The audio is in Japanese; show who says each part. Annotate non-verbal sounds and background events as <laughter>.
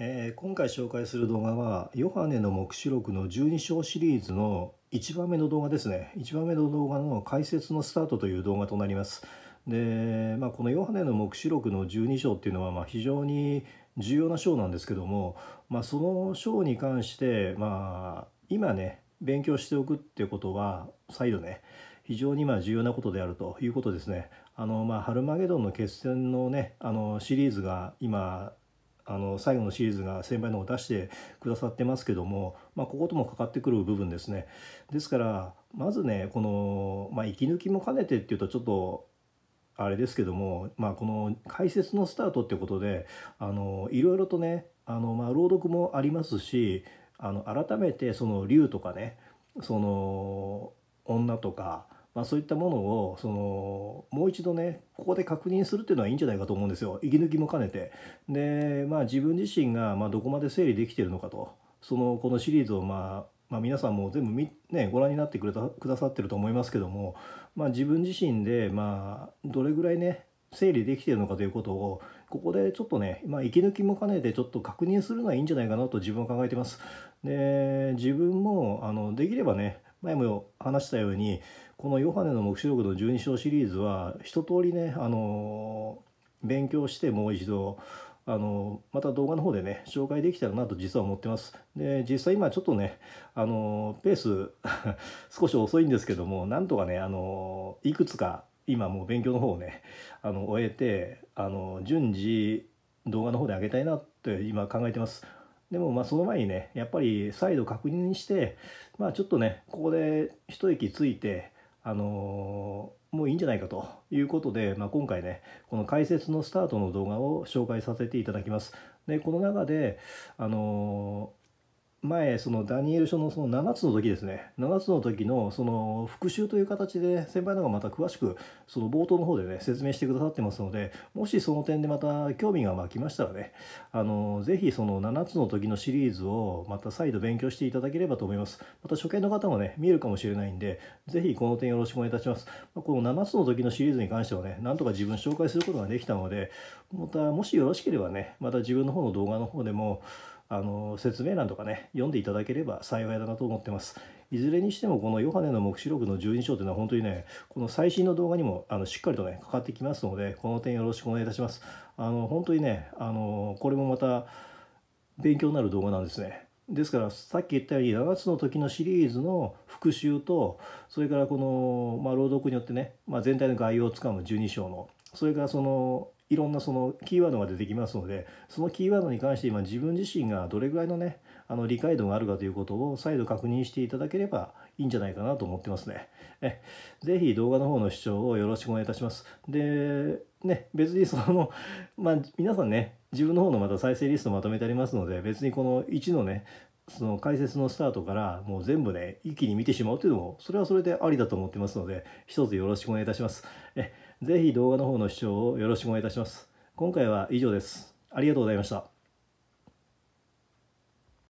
Speaker 1: えー、今回紹介する動画は、ヨハネの黙示録の12章シリーズの1番目の動画ですね。1番目の動画の解説のスタートという動画となります。で、まあ、このヨハネの黙示録の12章っていうのは、ま非常に重要な章なんですけども、まあ、その章に関して、まあ、今ね、勉強しておくってことは、再度ね、非常にま重要なことであるということですね。あの、まあ、ハルマゲドンの決戦のね、あの、シリーズが今、あの最後のシリーズが1000のを出してくださってますけども、まあ、ここともかかってくる部分ですねですからまずねこの、まあ、息抜きも兼ねてっていうとちょっとあれですけども、まあ、この解説のスタートってことであのいろいろとねあの、まあ、朗読もありますしあの改めてその竜とかねその女とかまあ、そういったものをそのもう一度ねここで確認するっていうのはいいんじゃないかと思うんですよ息抜きも兼ねてで、まあ、自分自身がまどこまで整理できてるのかとそのこのシリーズをまあまあ、皆さんも全部み、ね、ご覧になってくれたくださってると思いますけども、まあ、自分自身で、まあ、どれぐらいね整理できてるのかということをここでちょっとね、まあ、息抜きも兼ねてちょっと確認するのはいいんじゃないかなと自分は考えてます。で自分もあのできればね前も話したようにこの「ヨハネの黙示録」の12章シリーズは一通りねあの勉強してもう一度あのまた動画の方でね紹介できたらなと実は思ってます。で実際今ちょっとねあのペース <laughs> 少し遅いんですけどもなんとかねあのいくつか今もう勉強の方をねあの終えてあの順次動画の方で上げたいなって今考えてます。でもまあその前にねやっぱり再度確認してまあちょっとねここで一息ついてあのー、もういいんじゃないかということで、まあ、今回ねこの解説のスタートの動画を紹介させていただきます。でこの中で、あの前そのダニエル書のその7つの時ですね7つの時のその復習という形で先輩の方がまた詳しくその冒頭の方でね説明してくださってますのでもしその点でまた興味が湧きましたらねあのぜひその7つの時のシリーズをまた再度勉強していただければと思いますまた初見の方もね見えるかもしれないんでぜひこの点よろしくお願いいたしますこの7つの時のシリーズに関してはねなんとか自分紹介することができたのでまたもしよろしければねまた自分の方の動画の方でもあの説明欄とかね読んでいただければ幸いだなと思ってますいずれにしてもこのヨハネの黙示録の十二章というのは本当にねこの最新の動画にもあのしっかりとねかかってきますのでこの点よろしくお願いいたしますあの本当にねあのこれもまた勉強になる動画なんですねですからさっき言ったように7つの時のシリーズの復習とそれからこの、まあ、朗読によってね、まあ、全体の概要をつかむ12章のそれからそのいろんなそのキーワードが出てきますのでそのキーワードに関して今自分自身がどれぐらいのねあの理解度があるかということを再度確認していただければいいんじゃないかなと思ってますね。えぜひ動画の方の視聴をよろしくお願いいたします。で、ね、別にその、まあ、皆さんね、自分の方のまた再生リストまとめてありますので、別にこの1のね、その解説のスタートからもう全部ね一気に見てしまうというのもそれはそれでありだと思ってますので一つよろしくお願いいたしますえぜひ動画の方の視聴をよろしくお願いいたします今回は以上ですありがとうございました